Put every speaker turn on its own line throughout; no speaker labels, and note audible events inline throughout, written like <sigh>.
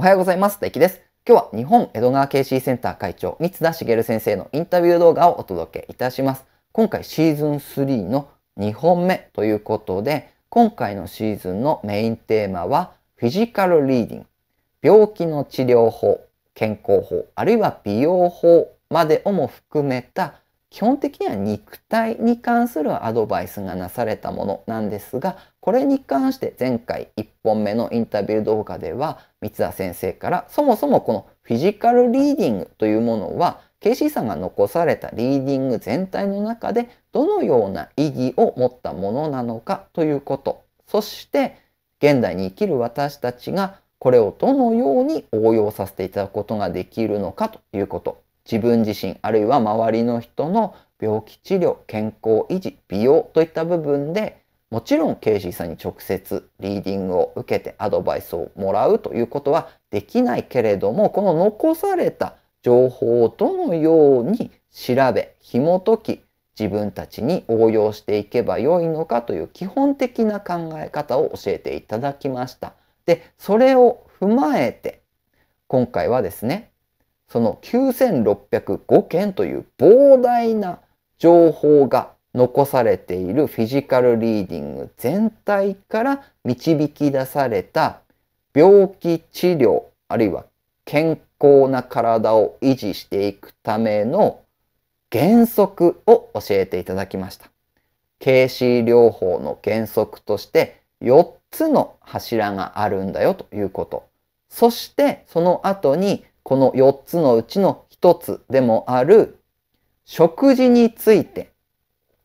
おはようございます。大キです。今日は日本江戸川 KC センター会長、三田茂先生のインタビュー動画をお届けいたします。今回シーズン3の2本目ということで、今回のシーズンのメインテーマは、フィジカルリーディング、病気の治療法、健康法、あるいは美容法までをも含めた基本的には肉体に関するアドバイスがなされたものなんですがこれに関して前回1本目のインタビュー動画では三田先生からそもそもこのフィジカルリーディングというものは KC さんが残されたリーディング全体の中でどのような意義を持ったものなのかということそして現代に生きる私たちがこれをどのように応用させていただくことができるのかということ自分自身あるいは周りの人の病気治療健康維持美容といった部分でもちろんケイシーさんに直接リーディングを受けてアドバイスをもらうということはできないけれどもこの残された情報をどのように調べ紐解き自分たちに応用していけばよいのかという基本的な考え方を教えていただきました。でそれを踏まえて今回はですねその9605件という膨大な情報が残されているフィジカルリーディング全体から導き出された病気治療あるいは健康な体を維持していくための原則を教えていただきました。KC 療法の原則として4つの柱があるんだよということ。そしてその後にこの4つのうちの1つでもある食事について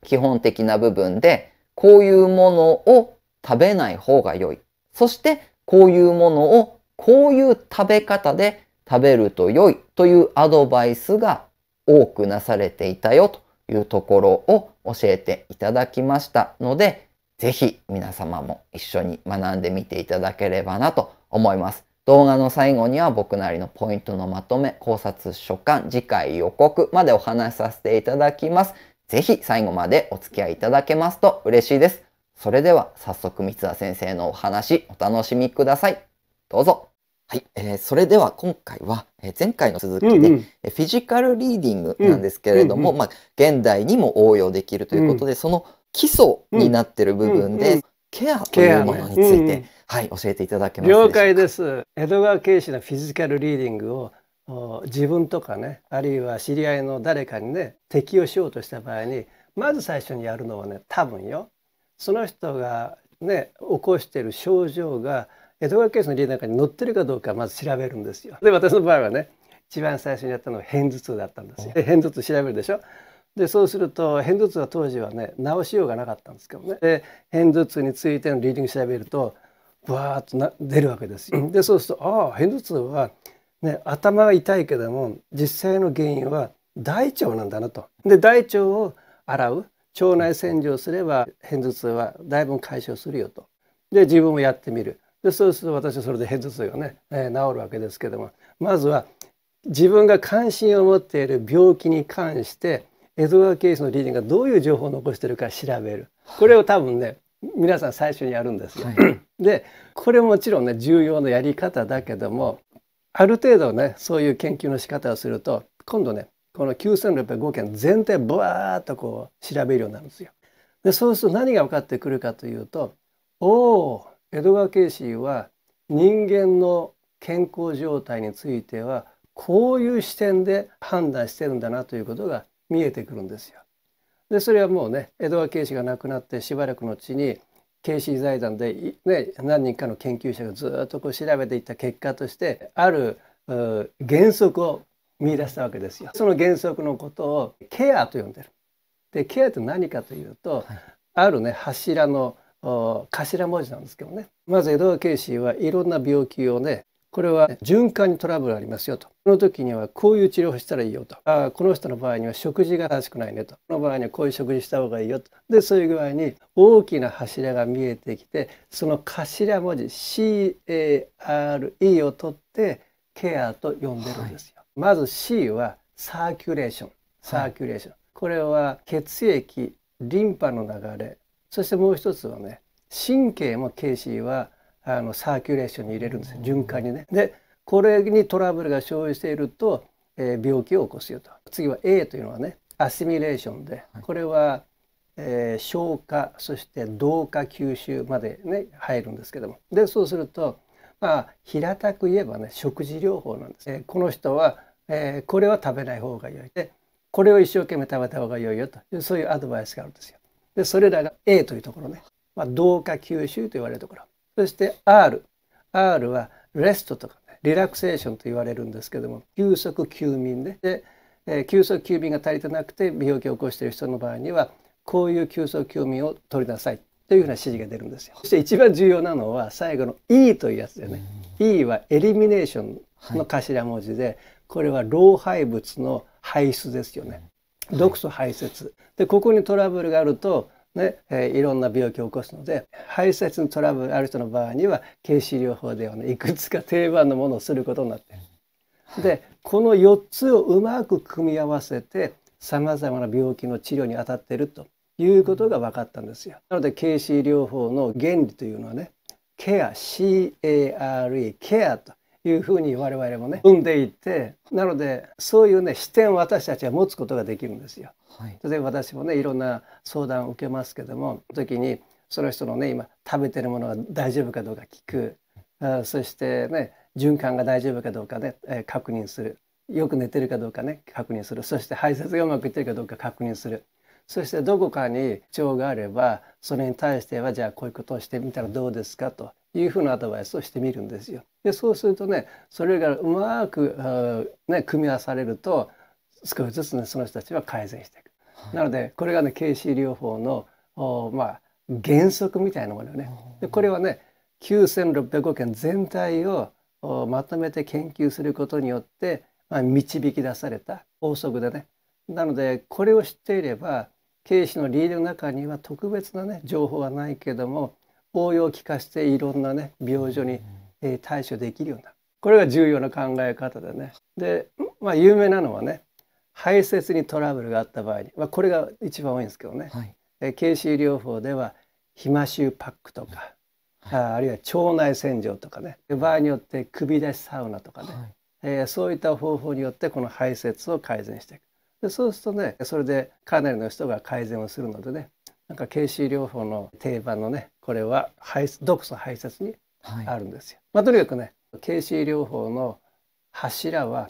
基本的な部分でこういうものを食べない方が良い。そしてこういうものをこういう食べ方で食べると良いというアドバイスが多くなされていたよというところを教えていただきましたので、是非皆様も一緒に学んでみていただければなと思います。動画の最後には僕なりのポイントのまとめ、考察所簡、次回予告までお話しさせていただきます。ぜひ最後までお付き合いいただけますと嬉しいです。それでは早速三田先生のお話お楽しみください。どうぞ。はい、えー、それでは今回は、えー、前回の続きで、うんうん、フィジカルリーディングなんですけれども、うんうん、まあ、現代にも応用できるということで、うん、その基礎になってる部分で、うんうんうんケアというものについて、はい、教えていただけます了
解です。江戸川慶司のフィジカルリーディングを自分とかねあるいは知り合いの誰かにね適用しようとした場合にまず最初にやるのはね多分よその人がね起こしている症状が江戸川慶ーのリーダーに載ってるかどうかまず調べるんですよ。で私の場合はね一番最初にやったのは片頭痛だったんですよ。片頭痛調べるでしょでそうすると片頭痛は当時はね治しようがなかったんですけどねで片頭痛についてのリーディング調べるとブワーッとな出るわけですよ。でそうするとああ片頭痛は、ね、頭が痛いけども実際の原因は大腸なんだなと。で大腸を洗う腸内洗浄すれば片頭痛はだいぶ解消するよと。で自分もやってみる。でそうすると私はそれで片頭痛がね、えー、治るわけですけどもまずは自分が関心を持っている病気に関して江戸川ケースのングがどういう情報を残してるか調べるこれを多分ね皆さん最初にやるんですよ。はい、でこれもちろんね重要なやり方だけどもある程度ねそういう研究の仕方をすると今度ねこの9605件全体バーッとこう調べるようになるんですよ。でそうすると何が分かってくるかというとおお江戸川慶氏は人間の健康状態についてはこういう視点で判断してるんだなということが見えてくるんですよ。でそれはもうね江戸川慶子が亡くなってしばらくのうちに慶子財団で、ね、何人かの研究者がずっとこう調べていった結果としてある原則を見出したわけですよ。その原則のことをケアと呼んでる。でケアって何かというと、あるね柱の頭文字なんですけどねまず江戸川慶子はいろんな病気をねこれは循環にトラブルありますよと。この時にはこういう治療をしたらいいよと。あこの人の場合には食事が正しくないねと。この場合にはこういう食事した方がいいよと。で、そういう具合に大きな柱が見えてきて、その頭文字 CARE を取ってケアと呼んでるんですよ。はい、まず C はサーキュレーション。サーキュレーション。はい、これは血液、リンパの流れ、そしてもう一つはね、神経も k c はあのサーキュレーションに入れるんです循環にね。でこれにトラブルが生じていると、えー、病気を起こすよと。次は A というのはねアシミュレーションでこれは、えー、消化そして同化吸収までね入るんですけどもでそうするとまあ平たく言えばね食事療法なんです、えー、この人は、えー、これは食べない方が良いでこれを一生懸命食べた方が良いよというそういうアドバイスがあるんですよ。でそれらが A というところね、まあ、同化吸収と言われるところそして R。R はレストとか、ね、リラクセーションと言われるんですけども、休息休眠で、で、えー、休息休眠が足りてなくて病気を起こしている人の場合には、こういう休息休眠を取りなさいというふうな指示が出るんですよ。そして一番重要なのは最後の E というやつでね。E はエリミネーションの頭文字で、はい、これは老廃物の排出ですよね。毒素排泄。で、ここにトラブルがあると、ねえー、いろんな病気を起こすので排泄のトラブルある人の場合には軽視療法では、ね、いくつか定番のものをすることになってる。でこの4つをうまく組み合わせてさまざまな病気の治療に当たってるということが分かったんですよ。なので軽視療法の原理というのはねケア CARE ケアというふうに我々もね生んでいてなのでそういうね視点を私たちは持つことができるんですよ。はい、当然私もねいろんな相談を受けますけども時にその人のね今食べてるものが大丈夫かどうか聞くあそしてね循環が大丈夫かどうかね、えー、確認するよく寝てるかどうかね確認するそして排泄がうまくいってるかどうか確認するそしてどこかに不調があればそれに対してはじゃあこういうことをしてみたらどうですかというふうなアドバイスをしてみるんですよ。でそうするとねそれがうまく、ね、組み合わされると少しずつねその人たちは改善してなのでこれがね軽視療法のまあ原則みたいなものね。でこれはね9605件全体をまとめて研究することによって、まあ、導き出された法則でね。なのでこれを知っていれば軽視のリードの中には特別なね情報はないけども応用を利かしていろんなね病状に、えー、対処できるようなこれが重要な考え方でね。でまあ有名なのはね排泄にトラブルがあった場合に、まあ、これが一番多いんですけどね、はい、え形療法では皮麻臭パックとか、はい、ああるいは腸内洗浄とかね場合によって首出しサウナとかね、はい、えー、そういった方法によってこの排泄を改善していくでそうするとねそれでかなりの人が改善をするのでねなんか形臭療法の定番のねこれは排毒素排泄にあるんですよ。はい、まあ、とにかくね形臭療法の柱は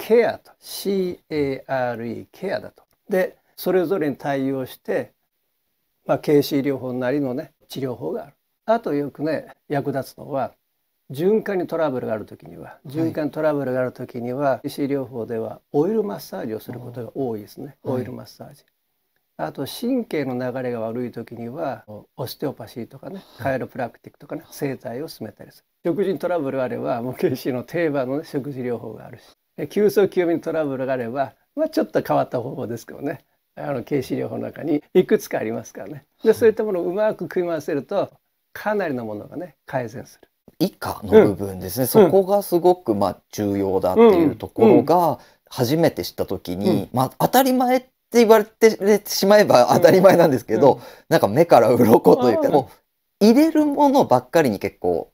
ケアと CARE ケアだと。でそれぞれに対応して、まあ、形療法なりのね治療法がある。あとよくね役立つのは循環にトラブルがある時には循環トラブルがある時には、医師、はい、療法ではオイルマッサージをすることが多いですね、オイルマッサージ。あと神経の流れが悪い時にはオステオパシーとかねカイロプラクティックとかね生態を進めたりする食事にトラブルがあればもう KC の定番の、ね、食事療法があるし急速急便トラブルがあれば、まあ、ちょっと変わった方法ですけどねあの軽視療法の中にいくつかありますからねでそういったものをうまく組み合わせるとかなりのものがね改善する。
以下の部分ですね、うん、そこがすごくまあ重要だっていうところが初めて知った時に、うんうん、まあ、当たり前って言われてしまえば当たり前なんですけど、うん、なんか目から鱗というかもう入れるものばっかりに結構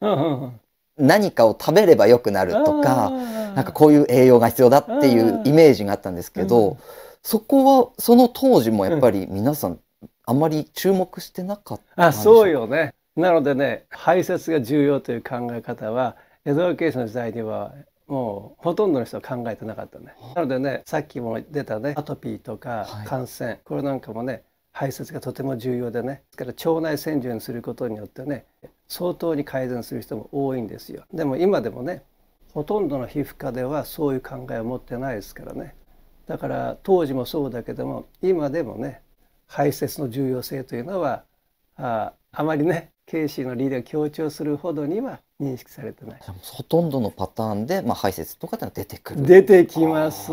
何かを食べればよくなるとか、なんかこういう栄養が必要だっていうイメージがあったんですけど、うん、そこは、その当時もやっぱり皆さん、あまり注目してなかったあ、
そうよね。なのでね、排泄が重要という考え方は、江戸ケーシの時代にはもうほとんどの人は考えてなかったね。なのでね、さっきも出たね、アトピーとか感染、はい、これなんかもね、排泄がとても重要でね、ですから腸内洗浄にすることによってね、相当に改善する人も多いんですよでも今でもねほとんどの皮膚科ではそういう考えを持ってないですからねだから当時もそうだけども今でもね排泄の重要性というのはああまりねケイシーのリーダーを強調するほどには
認識されてないほとんどのパターンで、まあ、排泄とかでは出てく
る出てきます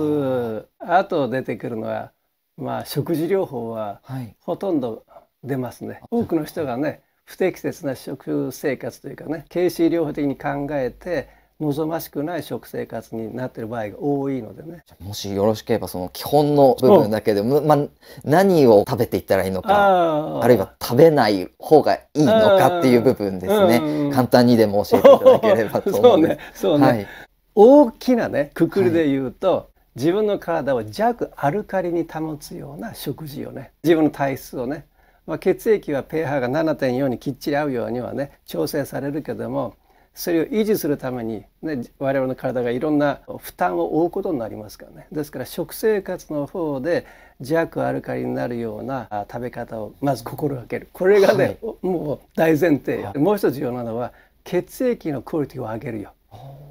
あと出てくるのは、まあ、食事療法はほとんど出ますね、はい、多くの人がね不適切な食生活というかね軽視療法的に考えて望ましくない食生活になってる場合が多いのでね
もしよろしければその基本の部分だけで、まあ、何を食べていったらいいのかあるいは食べない方がいいのかっていう部分ですね、うん、簡単にでも教えていただければと思います <laughs> そうねそうね、はい、
大きなねくくりで言うと、はい自分の体を弱アルカリに保つような食事をね自分の体質をねまあ、血液は pH が7.4にきっちり合うようにはね調整されるけどもそれを維持するために、ね、我々の体がいろんな負担を負うことになりますからねですから食生活の方で弱アルカリになるような食べ方をまず心がけるこれがね、はい、もう大前提よもう一つ重要なのは血液のクオリティを上げるよ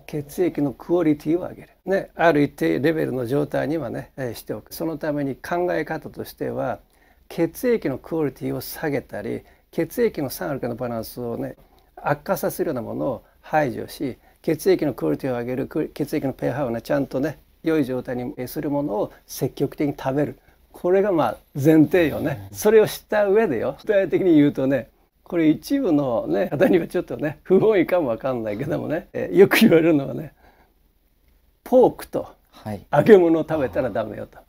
血液のクオリティを上げる、ね、ある一定レベルの状態にはねしておくそのために考え方としては血液のクオリティを下げたり血液の酸アルカのバランスをね悪化させるようなものを排除し血液のクオリティを上げる血液の pH をねちゃんとね良い状態にするものを積極的に食べるこれがまあ前提よねそれを知った上でよ具体的に言うとねこれ一部の、ね、方にはちょっとね不本意かもわかんないけどもね、えよく言われるのはねポークと揚げ物を食べたらダメよと。はい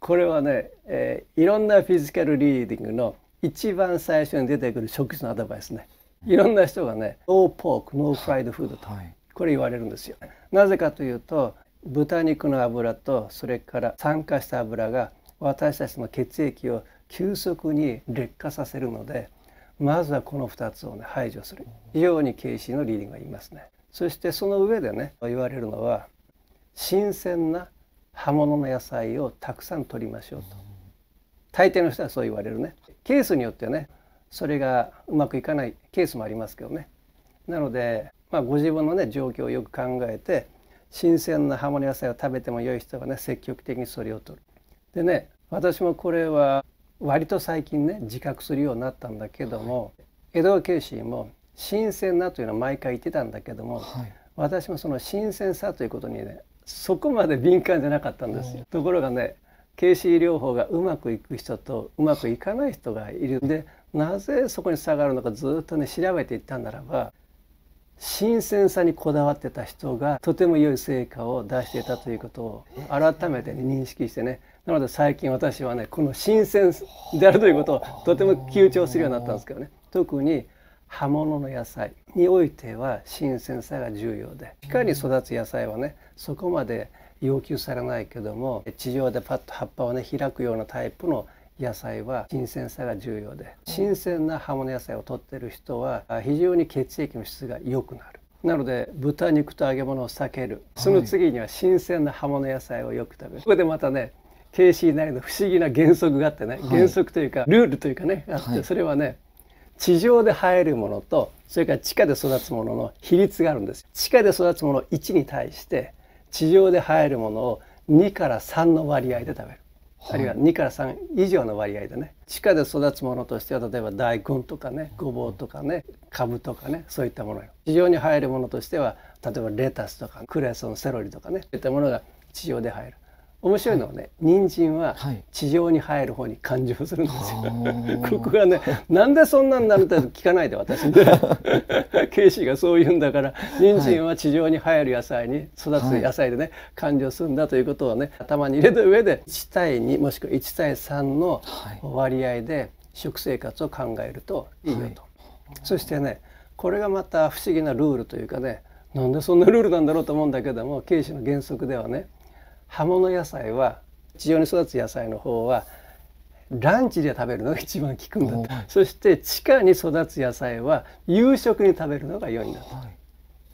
これはね、えー、いろんなフィジカルリーディングの一番最初に出てくる食事のアドバイスねいろんな人がね「ノーポークノーフライドフードと」これ言われるんですよ。なぜかというと豚肉の油とそれから酸化した油が私たちの血液を急速に劣化させるのでまずはこの2つを、ね、排除する非常に軽視のリーディングがいますね。そしてその上でね言われるのは新鮮な葉物の野菜をたくさん取りましょうと大抵の人はそう言われるねケースによってねそれがうまくいかないケースもありますけどねなので、まあ、ご自分のね状況をよく考えて新鮮な葉物野菜を食べても良い人はね積極的にそれを取るでね私もこれは割と最近ね自覚するようになったんだけども、江戸川慶心も新鮮なというのは毎回言ってたんだけども、はい、私もその新鮮さということにねそこまで敏感じゃなかったんですよ。ところがね形式療法がうまくいく人とうまくいかない人がいるんでなぜそこに下がるのかずっとね調べていったならば新鮮さにこだわってた人がとても良い成果を出していたということを改めて、ね、認識してねなので最近私はねこの新鮮であるということをとても強調するようになったんですけどね特に葉物の野菜においては新鮮さが重要で地下に育つ野菜はねそこまで要求されないけども地上でパッと葉っぱをね開くようなタイプの野菜は新鮮さが重要で新鮮な葉物野菜を取ってる人は非常に血液の質が良くなるなので豚肉と揚げ物を避けるその次には新鮮な葉物野菜をよく食べる、はい、ここでまたね KC なりの不思議な原則があってね、はい、原則というかルールというかねあって、それはね地上で生えるものとそれから地下で育つものの比率があるんです地下で育つもの1に対して地上で生えるものを2から3の割合で食べる、はい、あるいは2から3以上の割合でね地下で育つものとしては例えば大根とかねごぼうとかねかぶとかねそういったものよ地上に生えるものとしては例えばレタスとかクレソンセロリとかねそういったものが地上で生える面白いのはね人参は地上に入る方に感情するんですよ。ここがねなんでそんなんなるって聞かないで私で <laughs> ケイシーがそう言うんだから人参は地上に入る野菜に育つ野菜でね、はい、感情するんだということをね頭に入れた上で1対2もしくは1対3の割合で食生活を考えるといいよと。はい、そしてねこれがまた不思議なルールというかねなんでそんなルールなんだろうと思うんだけどもケイシーの原則ではね葉物野菜は地上に育つ野菜の方はランチで食べるのが一番効くんだとそして地下に育つ野菜は夕食に食べるのが良いんだと、はい、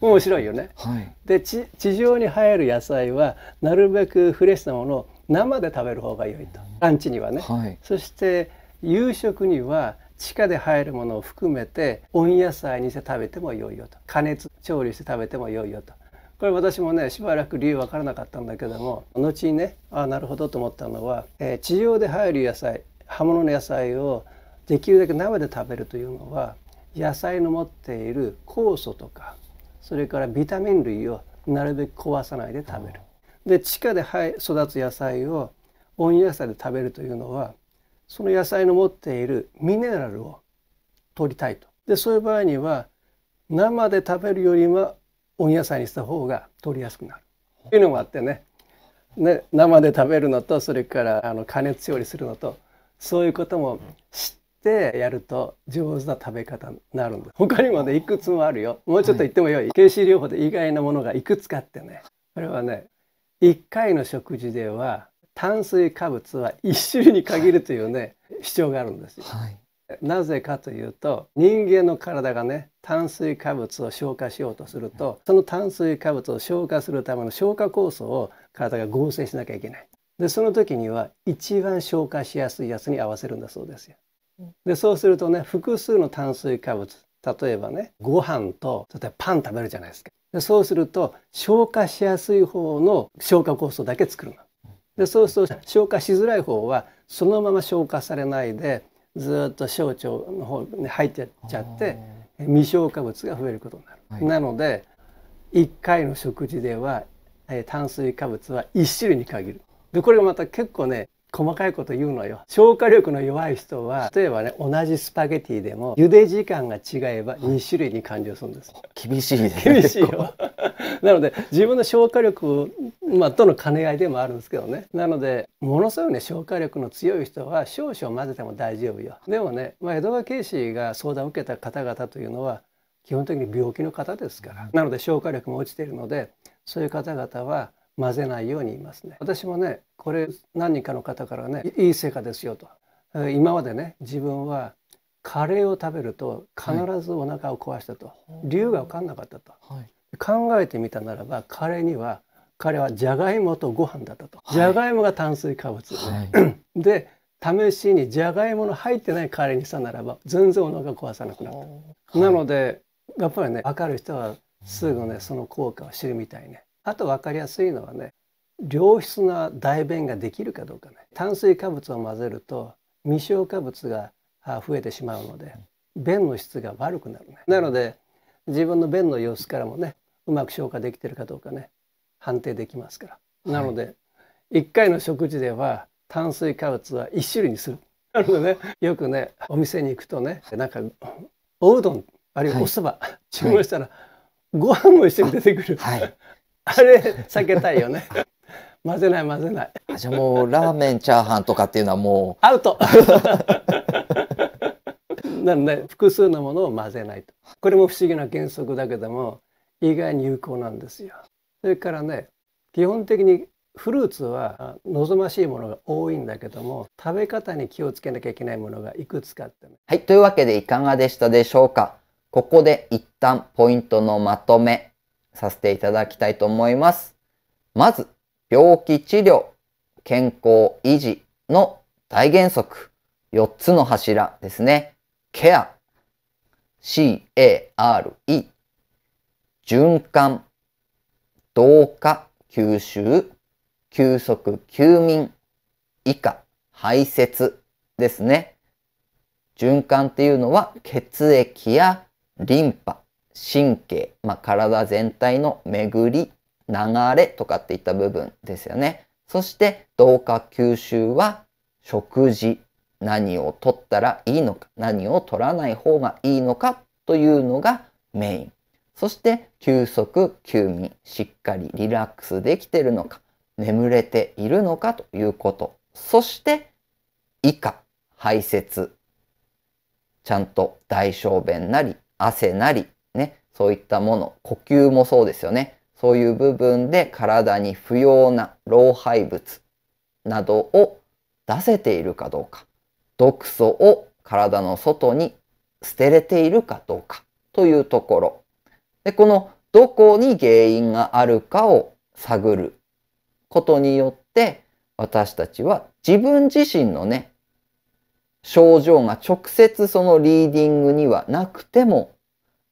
面白いよね。はい、で地上に生える野菜はなるべくフレッシュなものを生で食べる方が良いとランチにはね、はい、そして夕食には地下で生えるものを含めて温野菜にして食べても良いよと加熱調理して食べても良いよとこれ私もねしばらく理由分からなかったんだけども後にねああなるほどと思ったのは、えー、地上で入る野菜葉物の野菜をできるだけ生で食べるというのは野菜の持っている酵素とかそれからビタミン類をなるべく壊さないで食べる。で地下で育つ野菜を温野菜で食べるというのはその野菜の持っているミネラルを取りたいと。でそういう場合には生で食べるよりは温野菜にした方が取りやすくなるというのもあってねね生で食べるのとそれからあの加熱調理するのとそういうことも知ってやると上手な食べ方になるんです他にもねいくつもあるよもうちょっと言ってもよい、はい、療法で意外なものがいくつかあってねこれはね1回の食事では炭水化物は1種類に限るというね主張があるんですよ。はいなぜかというと人間の体がね炭水化物を消化しようとするとその炭水化物を消化するための消化酵素を体が合成しなきゃいけない。でその時には一番消化しやすいやつに合わせるんだそうですよ。でそうするとね複数の炭水化物例えばねご飯と例えばパン食べるじゃないですか。でそうすると消化しやすい方の消化酵素だけ作るの。でそうすると消化しづらい方はそのまま消化されないでずっと小腸の方に入ってっちゃって未消化物が増えることになる、はい、なので1回の食事では炭水化物は1種類に限るでこれがまた結構ね細かいこと言うのよ消化力の弱い人は例えばね同じスパゲティでも茹で時間が違えば2種類に感情するんです、
厳しい、ね、厳しいよ
<laughs> なので自分の消化力、まあ、との兼ね合いでもあるんですけどねなのでものすごいね消化力の強い人は少々混ぜても大丈夫よでもね、まあ、江戸川慶氏が相談を受けた方々というのは基本的に病気の方ですからなので消化力も落ちているのでそういう方々は混ぜないように言いますね。私もねこれ何人かの方からねいい成果ですよと。今までね自分はカレーを食べると必ずお腹を壊したと、はい、理由が分かんなかったと、はい、考えてみたならばカレーには彼はじゃがいもとご飯だったと、はい、じゃがいもが炭水化物、ね、<clears throat> で試しにじゃがいもの入ってないカレーにしたならば全然お腹壊さなくなった、なのでやっぱりね分かる人はすぐねその効果を知るみたいね。あと分かりやすいのはね良質な大便ができるかどうかね炭水化物を混ぜると未消化物が増えてしまうので便の質が悪くなるねなので自分の便の様子からもねうまく消化できてるかどうかね判定できますから、なので、はい、1回の食事では炭水化物は1種類にするなのでねよくねお店に行くとねなんかおうどんあるいはおそば、注文したら、はい、ご飯も一緒に出てくる、はい、あれ避けたいよね。<laughs> 混ぜない混ぜない。
あじゃあもうラーメンチャーハンとかっていうのはも
うアウト。<laughs> なので複数のものを混ぜないと。これも不思議な原則だけども意外に有効なんですよ。それからね基本的にフルーツは望ましいものが多いんだけども食べ方に気をつけなきゃいけないものがいくつかって、ね、
はいというわけでいかがでしたでしょうかここで一旦ポイントのまとめさせていただきたいと思います。まず、病気治療、健康維持の大原則、4つの柱ですね。ケア、C-A-R-E、循環、同化、吸収、休息、休眠、以下、排泄ですね。循環っていうのは血液やリンパ、神経、まあ、体全体の巡り、流れとかっていった部分ですよね。そして同化吸収は食事、何を取ったらいいのか、何を取らない方がいいのかというのがメイン。そして休息、休眠、しっかりリラックスできてるのか、眠れているのかということ。そして以下、排泄。ちゃんと大小便なり、汗なり、そういったもの、呼吸もそうですよね。そういう部分で体に不要な老廃物などを出せているかどうか、毒素を体の外に捨てれているかどうかというところ。で、このどこに原因があるかを探ることによって私たちは自分自身のね、症状が直接そのリーディングにはなくても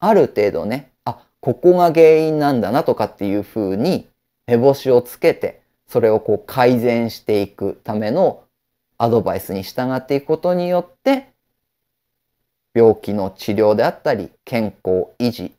ある程度ね、あ、ここが原因なんだなとかっていうふうに目星をつけて、それをこう改善していくためのアドバイスに従っていくことによって、病気の治療であったり、健康維持っ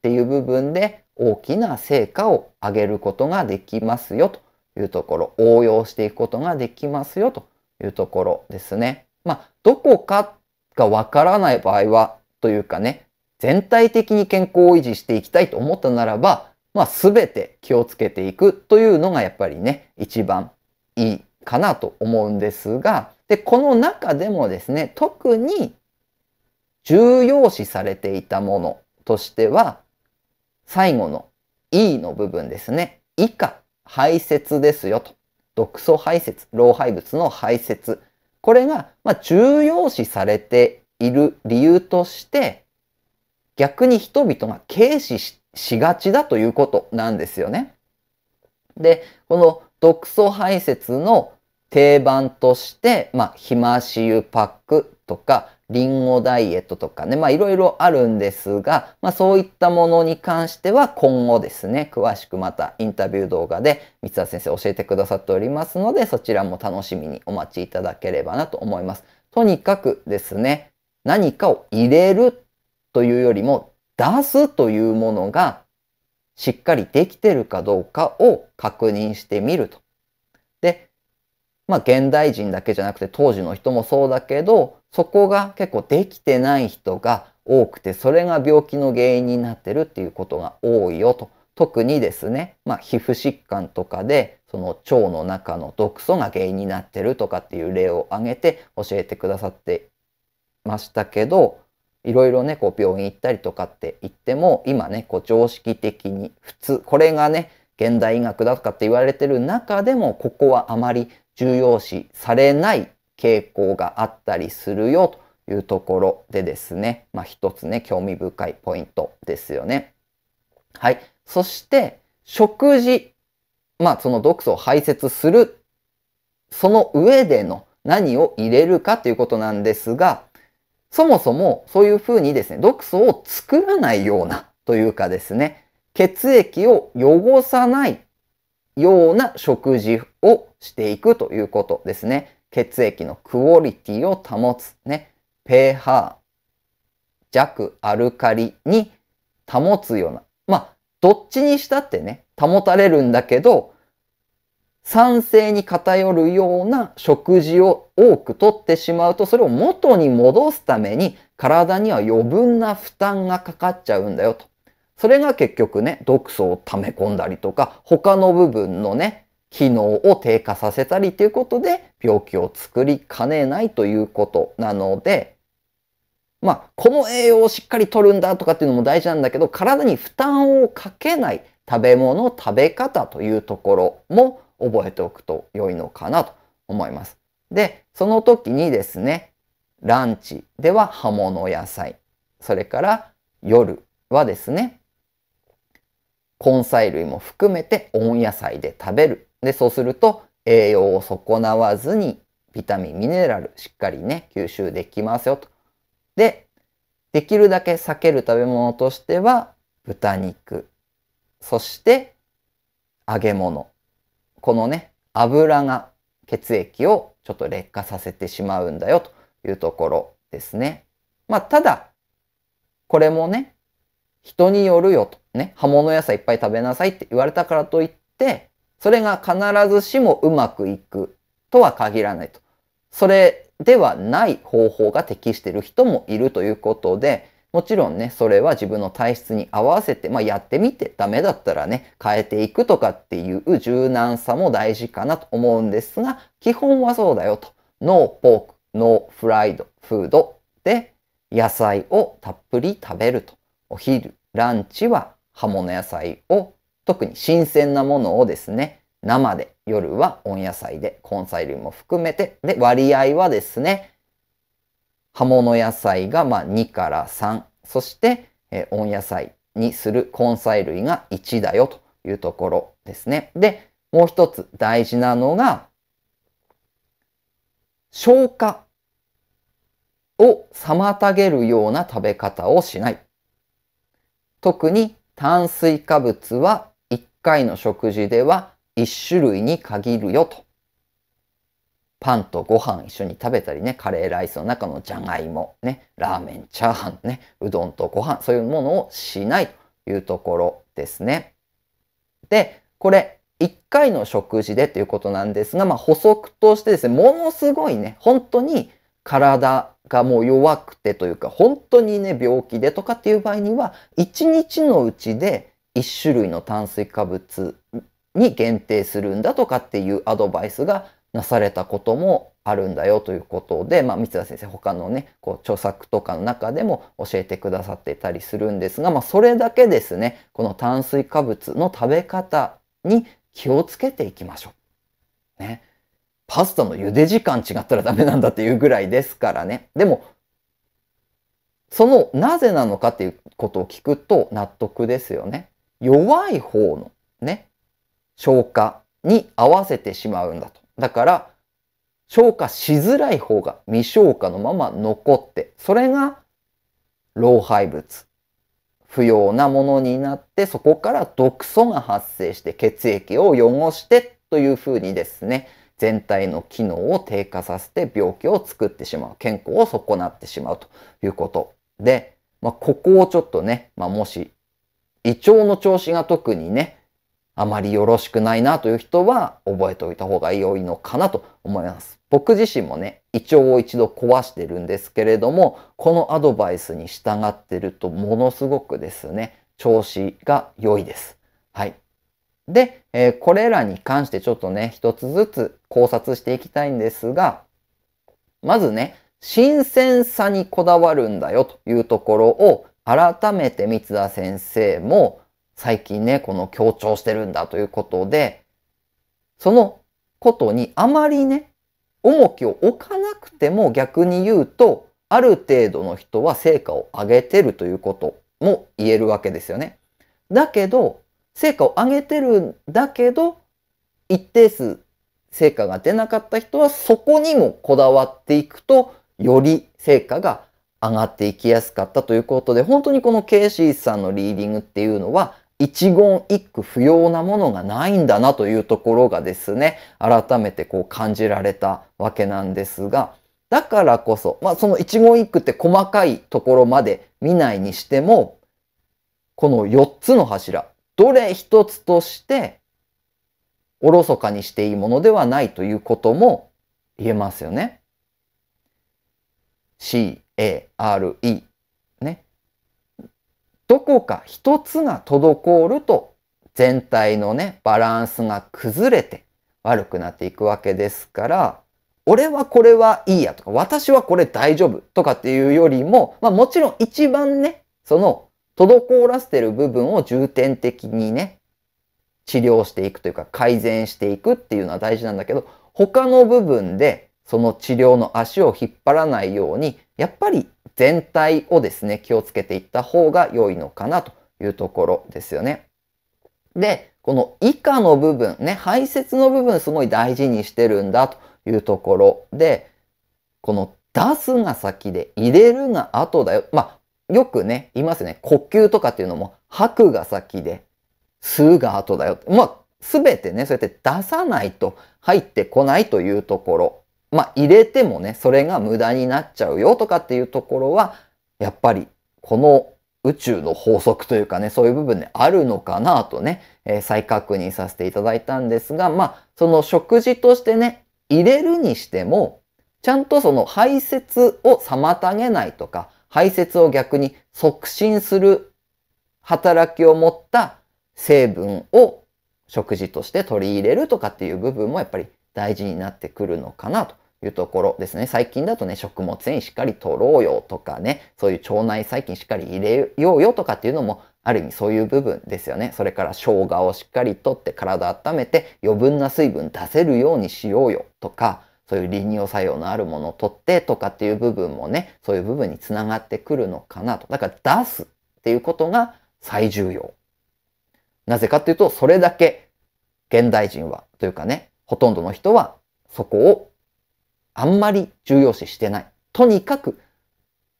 ていう部分で大きな成果を上げることができますよというところ、応用していくことができますよというところですね。まあ、どこかがわからない場合はというかね、全体的に健康を維持していきたいと思ったならば、まあ、全て気をつけていくというのがやっぱりね、一番いいかなと思うんですが、で、この中でもですね、特に重要視されていたものとしては、最後の E の部分ですね。以下、排泄ですよと。毒素排泄、老廃物の排泄。これが、ま重要視されている理由として、逆に人々が軽視しがちだということなんですよね。で、この毒素排泄の定番として、まあ、ひまし油パックとか、リンゴダイエットとかね、まあいろいろあるんですが、まあそういったものに関しては今後ですね、詳しくまたインタビュー動画で三田先生教えてくださっておりますので、そちらも楽しみにお待ちいただければなと思います。とにかくですね、何かを入れるというよりも出すというものがしっかりできてるかどうかを確認してみると。で、まあ現代人だけじゃなくて当時の人もそうだけど、そこが結構できてない人が多くて、それが病気の原因になってるっていうことが多いよと。特にですね、まあ、皮膚疾患とかでその腸の中の毒素が原因になってるとかっていう例を挙げて教えてくださってましたけどいろいろね、こう病院行ったりとかって言っても、今ね、こう常識的に普通、これがね、現代医学だとかって言われてる中でも、ここはあまり重要視されない傾向があったりするよというところでですね、まあ一つね、興味深いポイントですよね。はい。そして、食事。まあその毒素を排泄する。その上での何を入れるかということなんですが、そもそもそういうふうにですね、毒素を作らないようなというかですね、血液を汚さないような食事をしていくということですね。血液のクオリティを保つ、ね、pH、弱アルカリに保つような、まあ、どっちにしたってね、保たれるんだけど、酸性に偏るような食事を多くとってしまうと、それを元に戻すために体には余分な負担がかかっちゃうんだよと。それが結局ね、毒素を溜め込んだりとか、他の部分のね、機能を低下させたりということで、病気を作りかねないということなので、まあ、この栄養をしっかりとるんだとかっていうのも大事なんだけど、体に負担をかけない食べ物、食べ方というところも覚えておくと良いのかなと思います。で、その時にですね、ランチでは葉物野菜、それから夜はですね、根菜類も含めて温野菜で食べる。で、そうすると栄養を損なわずにビタミン、ミネラルしっかりね、吸収できますよと。で、できるだけ避ける食べ物としては豚肉、そして揚げ物、このね、油が血液をちょっと劣化させてしまうんだよというところですね。まあ、ただ、これもね、人によるよと。ね、葉物野菜いっぱい食べなさいって言われたからといって、それが必ずしもうまくいくとは限らないと。それではない方法が適してる人もいるということで、もちろんね、それは自分の体質に合わせて、まあ、やってみてダメだったらね、変えていくとかっていう柔軟さも大事かなと思うんですが、基本はそうだよと。ノーポーク、ノーフライドフードで野菜をたっぷり食べると。お昼、ランチは葉物野菜を、特に新鮮なものをですね、生で、夜は温野菜で、根菜類も含めて、で、割合はですね、葉物野菜がま2から3、そして、え温野菜にする根菜類が1だよというところですね。で、もう一つ大事なのが、消化を妨げるような食べ方をしない。特に炭水化物は1回の食事では1種類に限るよとパンとご飯一緒に食べたりね、カレーライスの中のじゃがいも、ね、ラーメン、チャーハン、ね、うどんとご飯、そういうものをしないというところですね。で、これ、1回の食事でということなんですが、まあ、補足としてですね、ものすごいね、本当に体がもう弱くてというか、本当にね、病気でとかっていう場合には、1日のうちで1種類の炭水化物に限定するんだとかっていうアドバイスがなされたこともあるんだよということで、まあ、三田先生他のねこう著作とかの中でも教えてくださってたりするんですが、まあ、それだけですねこの炭水化物の食べ方に気をつけていきましょう。ね。パスタの茹で時間違ったらダメなんだっていうぐらいですからね。でもそのなぜなのかっていうことを聞くと納得ですよね。弱い方のね消化に合わせてしまうんだと。だから、消化しづらい方が未消化のまま残って、それが老廃物。不要なものになって、そこから毒素が発生して血液を汚してというふうにですね、全体の機能を低下させて病気を作ってしまう。健康を損なってしまうということで、まあ、ここをちょっとね、まあ、もし胃腸の調子が特にね、あまりよろしくないなという人は覚えておいた方が良いのかなと思います。僕自身もね、胃腸を一度壊してるんですけれども、このアドバイスに従ってるとものすごくですね、調子が良いです。はい。で、えー、これらに関してちょっとね、一つずつ考察していきたいんですが、まずね、新鮮さにこだわるんだよというところを改めて三田先生も最近ね、この強調してるんだということで、そのことにあまりね、重きを置かなくても逆に言うと、ある程度の人は成果を上げてるということも言えるわけですよね。だけど、成果を上げてるんだけど、一定数成果が出なかった人はそこにもこだわっていくと、より成果が上がっていきやすかったということで、本当にこのケ c シーさんのリーディングっていうのは、一言一句不要なものがないんだなというところがですね、改めてこう感じられたわけなんですが、だからこそ、まあその一言一句って細かいところまで見ないにしても、この4つの柱、どれ一つとしておろそかにしていいものではないということも言えますよね。C, A, R, E どこか一つが滞ると全体のね、バランスが崩れて悪くなっていくわけですから、俺はこれはいいやとか、私はこれ大丈夫とかっていうよりも、まあもちろん一番ね、その滞らせてる部分を重点的にね、治療していくというか改善していくっていうのは大事なんだけど、他の部分でその治療の足を引っ張らないようにやっぱり全体をですね、気をつけていった方が良いのかなというところですよね。で、この以下の部分ね、排泄の部分すごい大事にしてるんだというところで、この出すが先で入れるが後だよ。まあ、よくね、言いますね。呼吸とかっていうのも吐くが先で吸うが後だよ。まあ、すべてね、そうやって出さないと入ってこないというところまあ、入れてもね、それが無駄になっちゃうよとかっていうところは、やっぱりこの宇宙の法則というかね、そういう部分であるのかなとね、えー、再確認させていただいたんですが、まあ、その食事としてね、入れるにしても、ちゃんとその排泄を妨げないとか、排泄を逆に促進する働きを持った成分を食事として取り入れるとかっていう部分もやっぱり大事になってくるのかなというところですね。最近だとね、食物繊維しっかり取ろうよとかね、そういう腸内細菌しっかり入れようよとかっていうのも、ある意味そういう部分ですよね。それから生姜をしっかり取って体温めて余分な水分出せるようにしようよとか、そういう利尿作用のあるものを取ってとかっていう部分もね、そういう部分につながってくるのかなと。だから出すっていうことが最重要。なぜかっていうと、それだけ現代人はというかね、ほとんどの人はそこをあんまり重要視してない。とにかく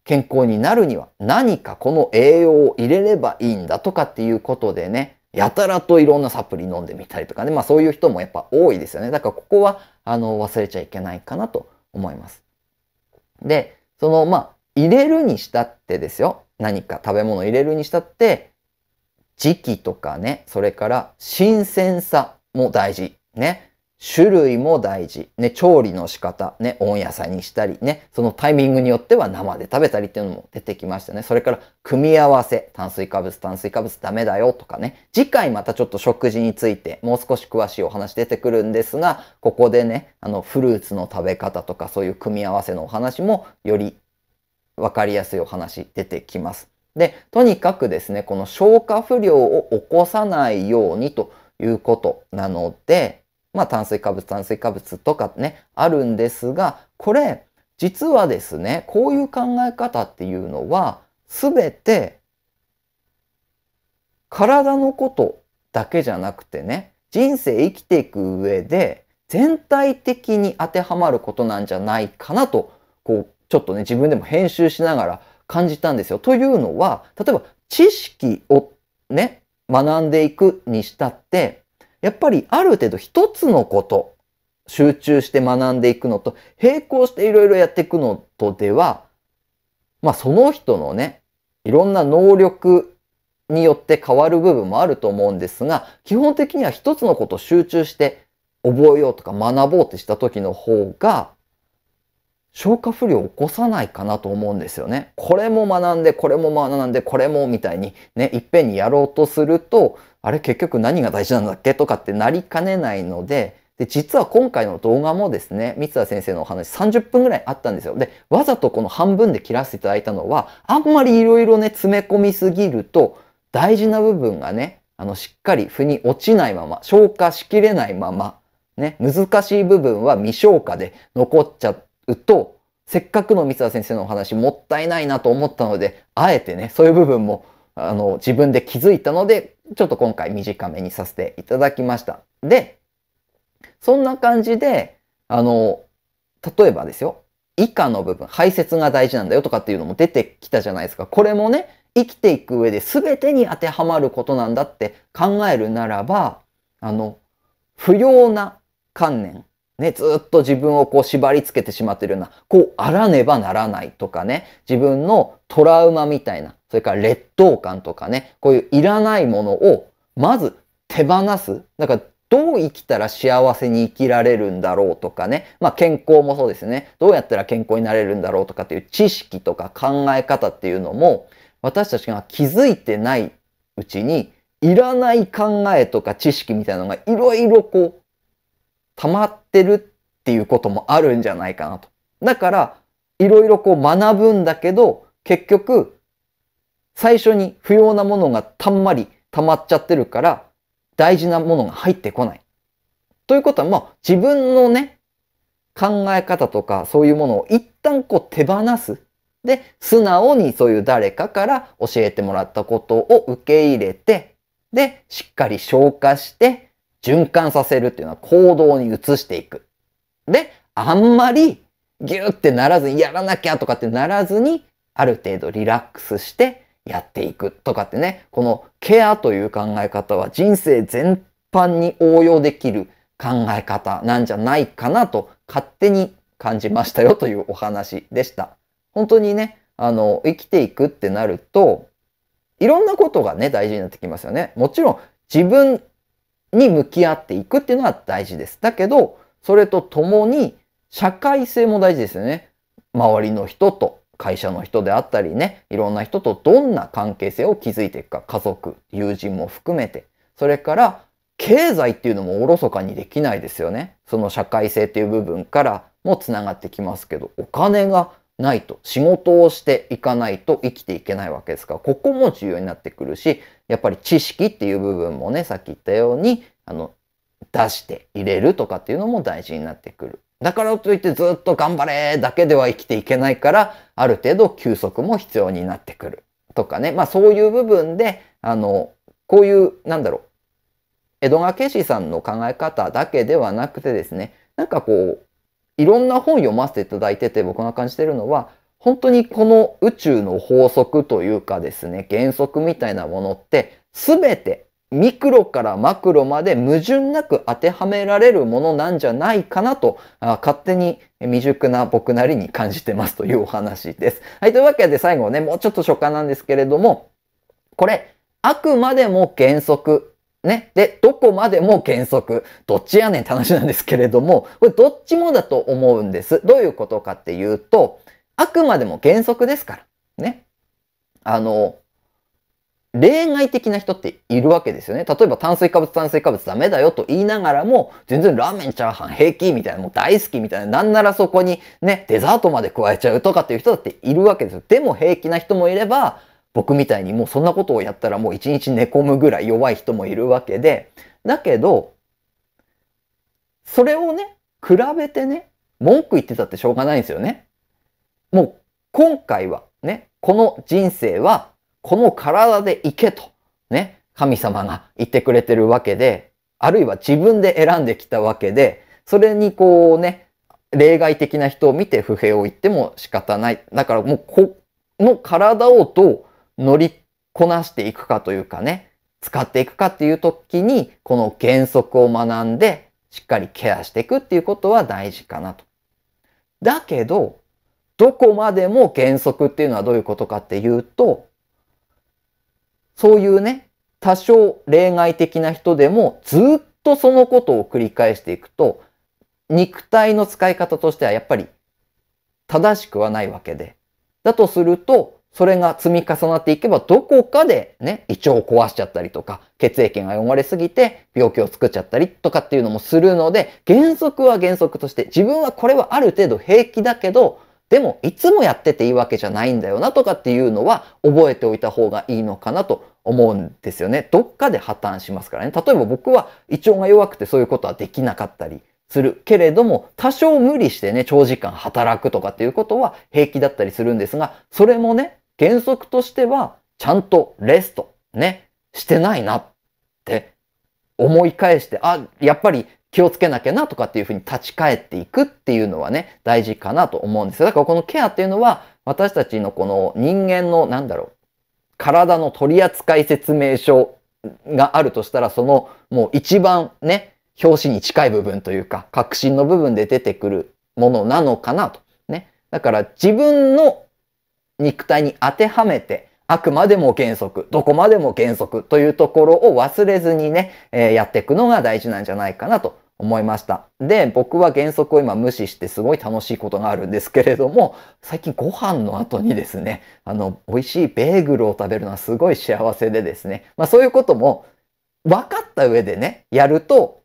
健康になるには何かこの栄養を入れればいいんだとかっていうことでね、やたらといろんなサプリ飲んでみたりとかね、まあそういう人もやっぱ多いですよね。だからここはあの忘れちゃいけないかなと思います。で、そのまあ入れるにしたってですよ。何か食べ物入れるにしたって、時期とかね、それから新鮮さも大事。ね。種類も大事。ね、調理の仕方、ね、温野菜にしたり、ね、そのタイミングによっては生で食べたりっていうのも出てきましたね。それから、組み合わせ、炭水化物、炭水化物ダメだよとかね。次回またちょっと食事について、もう少し詳しいお話出てくるんですが、ここでね、あの、フルーツの食べ方とか、そういう組み合わせのお話も、よりわかりやすいお話出てきます。で、とにかくですね、この消化不良を起こさないようにということなので、まあ、炭水化物、炭水化物とかね、あるんですが、これ、実はですね、こういう考え方っていうのは、すべて、体のことだけじゃなくてね、人生生きていく上で、全体的に当てはまることなんじゃないかなと、こう、ちょっとね、自分でも編集しながら感じたんですよ。というのは、例えば知識をね、学んでいくにしたって、やっぱりある程度一つのこと集中して学んでいくのと並行していろいろやっていくのとでは、まあその人のね、いろんな能力によって変わる部分もあると思うんですが、基本的には一つのことを集中して覚えようとか学ぼうってした時の方が、消化不良を起こさないかなと思うんですよね。これも学んで、これも学んで、これもみたいにね、いっぺんにやろうとすると、あれ結局何が大事なんだっけとかってなりかねないので、で、実は今回の動画もですね、三田先生のお話30分ぐらいあったんですよ。で、わざとこの半分で切らせていただいたのは、あんまりいろいろね、詰め込みすぎると、大事な部分がね、あの、しっかり腑に落ちないまま、消化しきれないまま、ね、難しい部分は未消化で残っちゃうと、せっかくの三田先生のお話もったいないなと思ったので、あえてね、そういう部分も、あの、自分で気づいたので、ちょっと今回短めにさせていただきました。で、そんな感じで、あの、例えばですよ、以下の部分、排泄が大事なんだよとかっていうのも出てきたじゃないですか。これもね、生きていく上で全てに当てはまることなんだって考えるならば、あの、不要な観念。ね、ずっと自分をこう縛り付けてしまってるような、こうあらねばならないとかね、自分のトラウマみたいな、それから劣等感とかね、こういういらないものをまず手放す。だからどう生きたら幸せに生きられるんだろうとかね。まあ健康もそうですね。どうやったら健康になれるんだろうとかっていう知識とか考え方っていうのも私たちが気づいてないうちにいらない考えとか知識みたいなのがいろいろこう溜まってるっていうこともあるんじゃないかなと。だからいろいろこう学ぶんだけど結局、最初に不要なものがたんまり溜まっちゃってるから、大事なものが入ってこない。ということは、まあ、自分のね、考え方とかそういうものを一旦こう手放す。で、素直にそういう誰かから教えてもらったことを受け入れて、で、しっかり消化して、循環させるっていうのは行動に移していく。で、あんまりギューってならずにやらなきゃとかってならずにある程度リラックスしてやっていくとかってね、このケアという考え方は人生全般に応用できる考え方なんじゃないかなと勝手に感じましたよというお話でした。本当にね、あの、生きていくってなると、いろんなことがね、大事になってきますよね。もちろん自分に向き合っていくっていうのは大事です。だけど、それと共に社会性も大事ですよね。周りの人と会社の人であったりね、いろんな人とどんな関係性を築いていくか、家族、友人も含めて、それから経済っていうのもおろそかにできないですよね。その社会性っていう部分からもつながってきますけど、お金がないと、仕事をしていかないと生きていけないわけですから、ここも重要になってくるし、やっぱり知識っていう部分もね、さっき言ったように、あの、出して入れるとかっていうのも大事になってくる。だからといってずっと頑張れだけでは生きていけないから、ある程度休息も必要になってくる。とかね。まあそういう部分で、あの、こういう、なんだろう。江戸川景子さんの考え方だけではなくてですね、なんかこう、いろんな本読ませていただいてて僕が感じてるのは、本当にこの宇宙の法則というかですね、原則みたいなものって、すべてミクロからマクロまで矛盾なく当てはめられるものなんじゃないかなと、勝手に未熟な僕なりに感じてますというお話です。はい、というわけで最後ね、もうちょっと初夏なんですけれども、これ、あくまでも原則。ね。で、どこまでも原則。どっちやねんって話なんですけれども、これどっちもだと思うんです。どういうことかっていうと、あくまでも原則ですから。ね。あの、例外的な人っているわけですよね。例えば炭水化物炭水化物ダメだよと言いながらも、全然ラーメンチャーハン平気みたいな、もう大好きみたいな、なんならそこにね、デザートまで加えちゃうとかっていう人だっているわけですよ。でも平気な人もいれば、僕みたいにもうそんなことをやったらもう一日寝込むぐらい弱い人もいるわけで、だけど、それをね、比べてね、文句言ってたってしょうがないんですよね。もう今回はね、この人生はこの体で行けと、ね、神様が言ってくれてるわけで、あるいは自分で選んできたわけで、それにこうね、例外的な人を見て不平を言っても仕方ない。だからもうこの体をどう乗りこなしていくかというかね、使っていくかっていう時に、この原則を学んで、しっかりケアしていくっていうことは大事かなと。だけど、どこまでも原則っていうのはどういうことかっていうと、そういうね、多少例外的な人でもずっとそのことを繰り返していくと、肉体の使い方としてはやっぱり正しくはないわけで。だとすると、それが積み重なっていけばどこかでね、胃腸を壊しちゃったりとか、血液が汚れすぎて病気を作っちゃったりとかっていうのもするので、原則は原則として、自分はこれはある程度平気だけど、でもいつもやってていいわけじゃないんだよなとかっていうのは覚えておいた方がいいのかなと思うんですよね。どっかで破綻しますからね。例えば僕は胃腸が弱くてそういうことはできなかったりするけれども、多少無理してね、長時間働くとかっていうことは平気だったりするんですが、それもね、原則としてはちゃんとレスト、ね、してないなって思い返して、あ、やっぱり気をつけなきゃなとかっていうふうに立ち返っていくっていうのはね、大事かなと思うんですよ。だからこのケアっていうのは、私たちのこの人間の、なんだろう、体の取扱説明書があるとしたら、そのもう一番ね、表紙に近い部分というか、核心の部分で出てくるものなのかなと。ね。だから自分の肉体に当てはめて、あくまでも原則、どこまでも原則というところを忘れずにね、えー、やっていくのが大事なんじゃないかなと思いました。で、僕は原則を今無視してすごい楽しいことがあるんですけれども、最近ご飯の後にですね、あの、美味しいベーグルを食べるのはすごい幸せでですね、まあそういうことも分かった上でね、やると、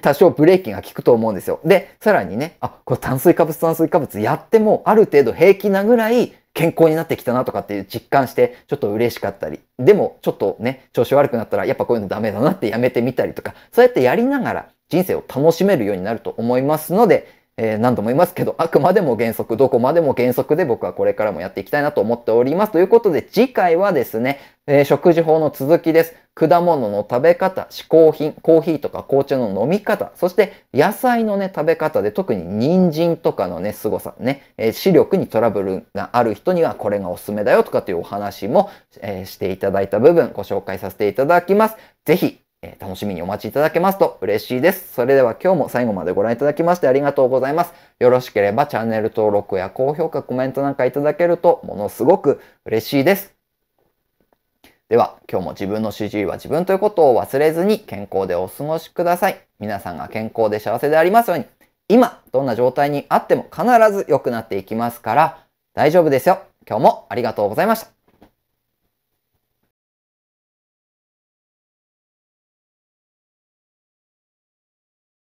多少ブレーキが効くと思うんですよ。で、さらにね、あ、これ炭水化物炭水化物やってもある程度平気なぐらい健康になってきたなとかっていう実感して、ちょっと嬉しかったり、でもちょっとね、調子悪くなったら、やっぱこういうのダメだなってやめてみたりとか、そうやってやりながら人生を楽しめるようになると思いますので、えー、何度も言いますけど、あくまでも原則、どこまでも原則で僕はこれからもやっていきたいなと思っております。ということで、次回はですね、えー、食事法の続きです。果物の食べ方、嗜好品、コーヒーとか紅茶の飲み方、そして野菜のね、食べ方で特に人参とかのね、凄さね、えー、視力にトラブルがある人にはこれがおすすめだよとかというお話も、えー、していただいた部分ご紹介させていただきます。ぜひえ楽しみにお待ちいただけますと嬉しいです。それでは今日も最後までご覧いただきましてありがとうございます。よろしければチャンネル登録や高評価、コメントなんかいただけるとものすごく嬉しいです。では今日も自分の主治医は自分ということを忘れずに健康でお過ごしください。皆さんが健康で幸せでありますように、今どんな状態にあっても必ず良くなっていきますから大丈夫ですよ。今日もありがとうございました。